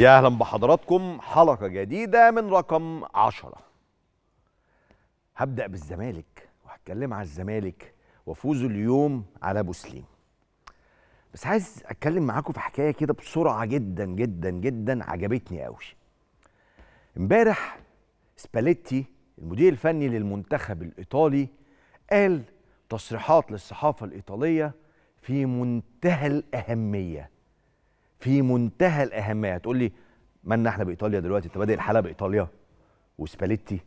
يا اهلا بحضراتكم حلقه جديده من رقم عشرة هبدا بالزمالك وهتكلم على الزمالك وفوزه اليوم على بوسليم بس عايز اتكلم معاكم في حكايه كده بسرعه جدا جدا جدا عجبتني قوي امبارح سباليتي المدير الفني للمنتخب الايطالي قال تصريحات للصحافه الايطاليه في منتهى الاهميه في منتهى الاهميه هتقول لي مالنا احنا بايطاليا دلوقتي انت بادئ الحلقه بايطاليا وسباليتي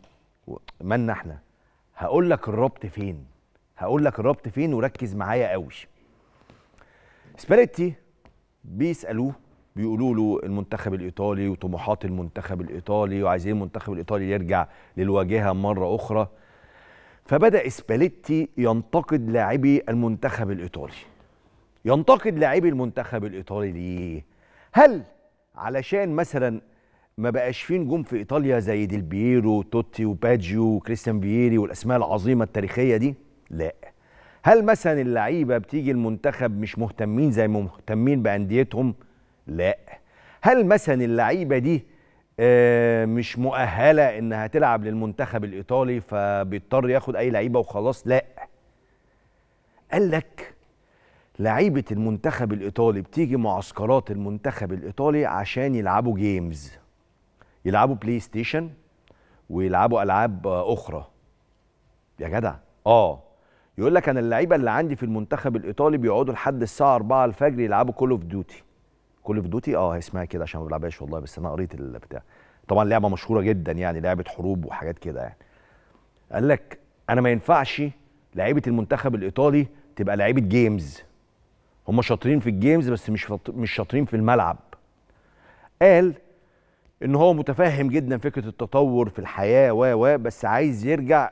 مالنا احنا هقول لك الربط فين هقول لك الربط فين وركز معايا قوي سباليتي بيسالوه بيقولوا له المنتخب الايطالي وطموحات المنتخب الايطالي وعايزين إيه المنتخب الايطالي يرجع للواجهه مره اخرى فبدا سباليتي ينتقد لاعبي المنتخب الايطالي ينتقد لاعبي المنتخب الايطالي ليه هل علشان مثلا ما بقاش فين نجوم في ايطاليا زي ديل بييرو توتي وباجيو وكريستيان فييري والاسماء العظيمه التاريخيه دي لا هل مثلا اللعيبه بتيجي المنتخب مش مهتمين زي ما مهتمين بانديتهم لا هل مثلا اللعيبه دي آه، مش مؤهله انها تلعب للمنتخب الايطالي فبيضطر ياخد اي لعيبه وخلاص لا قال لك لعيبه المنتخب الايطالي بتيجي معسكرات المنتخب الايطالي عشان يلعبوا جيمز يلعبوا بلاي ستيشن ويلعبوا العاب اخرى يا جدع اه يقول لك انا اللعيبه اللي عندي في المنتخب الايطالي بيقعدوا لحد الساعه 4 الفجر يلعبوا كول اوف ديوتي كول اوف ديوتي اه اسمها كده عشان ما بلعبهاش والله بس انا قريت البتاع طبعا لعبه مشهوره جدا يعني لعبه حروب وحاجات كده يعني قال لك انا ما ينفعش لعيبه المنتخب الايطالي تبقى لعيبه جيمز هم شاطرين في الجيمز بس مش مش شاطرين في الملعب قال ان هو متفهم جدا فكره التطور في الحياه و و بس عايز يرجع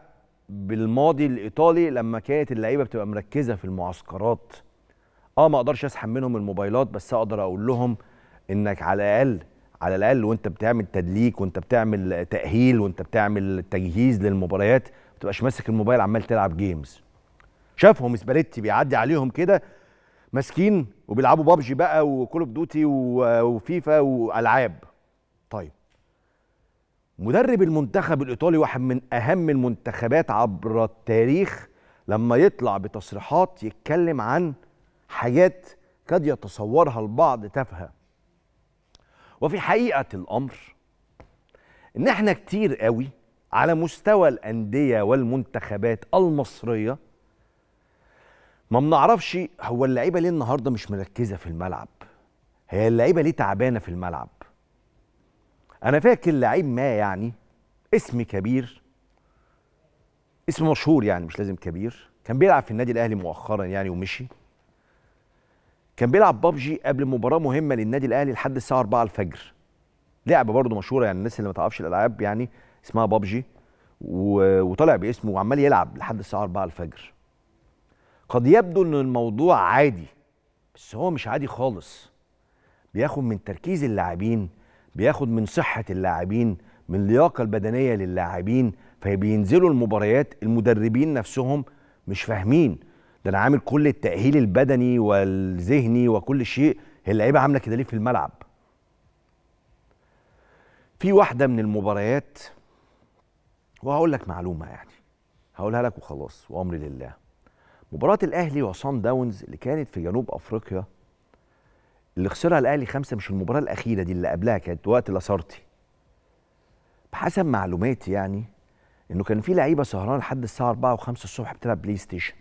بالماضي الايطالي لما كانت اللعيبه بتبقى مركزه في المعسكرات اه ما اقدرش اسحب منهم الموبايلات بس اقدر اقول لهم انك على الاقل على الاقل وانت بتعمل تدليك وانت بتعمل تاهيل وانت بتعمل تجهيز للمباريات ما تبقاش ماسك الموبايل عمال تلعب جيمز شافهم سباليتي بيعدي عليهم كده ماسكين وبيلعبوا بابجي بقى وكول اوف ديوتي وفيفا والعاب طيب مدرب المنتخب الايطالي واحد من اهم المنتخبات عبر التاريخ لما يطلع بتصريحات يتكلم عن حاجات قد يتصورها البعض تافهه وفي حقيقه الامر ان احنا كتير قوي على مستوى الانديه والمنتخبات المصريه ما بنعرفش هو اللعيبه ليه النهارده مش مركزه في الملعب هي اللعيبه ليه تعبانه في الملعب انا فاكر لعيب ما يعني اسم كبير اسم مشهور يعني مش لازم كبير كان بيلعب في النادي الاهلي مؤخرا يعني ومشي كان بيلعب بابجي قبل مباراه مهمه للنادي الاهلي لحد الساعه 4 الفجر لعبه برضه مشهوره يعني الناس اللي ما تعرفش الالعاب يعني اسمها بابجي وطالع باسمه وعمال يلعب لحد الساعه 4 الفجر قد يبدو ان الموضوع عادي بس هو مش عادي خالص بياخد من تركيز اللاعبين بياخد من صحه اللاعبين من اللياقه البدنيه للاعبين فبينزلوا المباريات المدربين نفسهم مش فاهمين ده انا عامل كل التاهيل البدني والذهني وكل شيء اللعيبه عامله كده ليه في الملعب في واحده من المباريات وهقول لك معلومه يعني هقولها لك وخلاص وامري لله مباراة الأهلي وصن داونز اللي كانت في جنوب أفريقيا اللي خسرها الأهلي خمسة مش المباراة الأخيرة دي اللي قبلها كانت وقت لاسارتي بحسب معلوماتي يعني إنه كان في لعيبة سهرانة لحد الساعة 4 و5 الصبح بتلعب بلاي ستيشن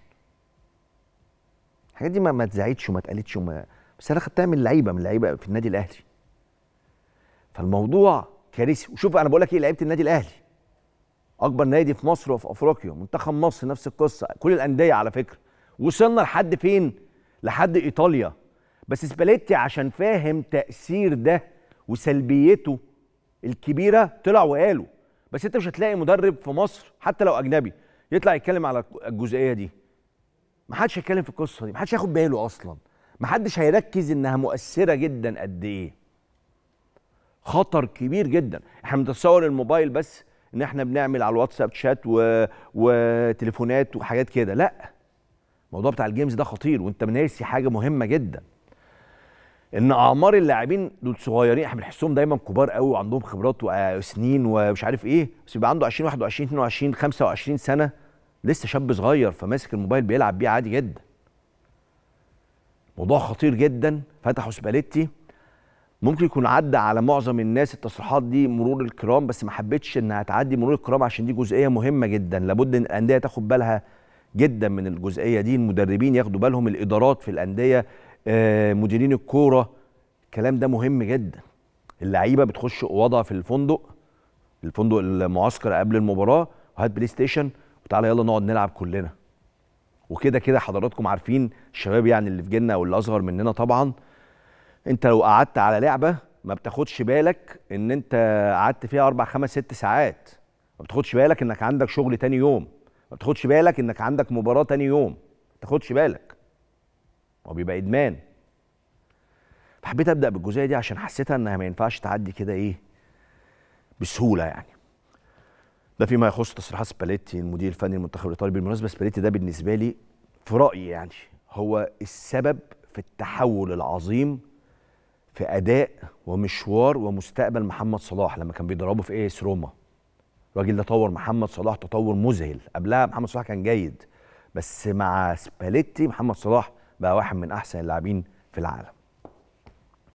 الحاجات دي ما, ما اتذاعتش وما اتقالتش وما بس أنا خدتها من لعيبة من لعيبة في النادي الأهلي فالموضوع كارثي وشوف أنا بقول لك إيه لعيبة النادي الأهلي اكبر نادي في مصر وفي افريقيا منتخب مصر نفس القصه كل الانديه على فكره وصلنا لحد فين لحد ايطاليا بس سباليتي عشان فاهم تاثير ده وسلبيته الكبيره طلع وقاله بس انت مش هتلاقي مدرب في مصر حتى لو اجنبي يطلع يتكلم على الجزئيه دي محدش هيتكلم في القصه دي محدش هياخد باله اصلا محدش هيركز انها مؤثره جدا قد ايه خطر كبير جدا احنا بنتصور الموبايل بس ان احنا بنعمل على الواتساب شات و... وتليفونات وحاجات كده لا الموضوع بتاع الجيمز ده خطير وانت ناسي حاجه مهمه جدا ان اعمار اللاعبين دول صغيرين احنا بنحسهم دايما كبار قوي وعندهم خبرات وسنين ومش عارف ايه بس بيبقى عنده 20 21 22 25 سنه لسه شاب صغير فماسك الموبايل بيلعب بيه عادي جدا موضوع خطير جدا فتحوا سباليتي ممكن يكون عدى على معظم الناس التصريحات دي مرور الكرام بس ما حبيتش انها تعدي مرور الكرام عشان دي جزئيه مهمه جدا لابد ان الانديه تاخد بالها جدا من الجزئيه دي المدربين ياخدوا بالهم الادارات في الانديه آه، مديرين الكوره الكلام ده مهم جدا اللعيبه بتخش اوضه في الفندق الفندق المعسكر قبل المباراه وهات بلاي ستيشن وتعالى يلا نقعد نلعب كلنا وكده كده حضراتكم عارفين الشباب يعني اللي في جيلنا واللي اصغر مننا طبعا انت لو قعدت على لعبه ما بتاخدش بالك ان انت قعدت فيها اربع خمس ست ساعات ما بتاخدش بالك انك عندك شغل تاني يوم ما بتاخدش بالك انك عندك مباراه تاني يوم ما بتاخدش بالك هو بيبقى ادمان فحبيت ابدا بالجزئيه دي عشان حسيتها انها ما ينفعش تعدي كده ايه بسهوله يعني ده فيما يخص تصريحات سباليتي المدير الفني للمنتخب الايطالي بالمناسبه سباليتي ده بالنسبه لي في رايي يعني هو السبب في التحول العظيم في اداء ومشوار ومستقبل محمد صلاح لما كان بيضربه في اس روما الراجل ده طور محمد صلاح تطور مذهل قبلها محمد صلاح كان جيد بس مع سباليتي محمد صلاح بقى واحد من احسن اللاعبين في العالم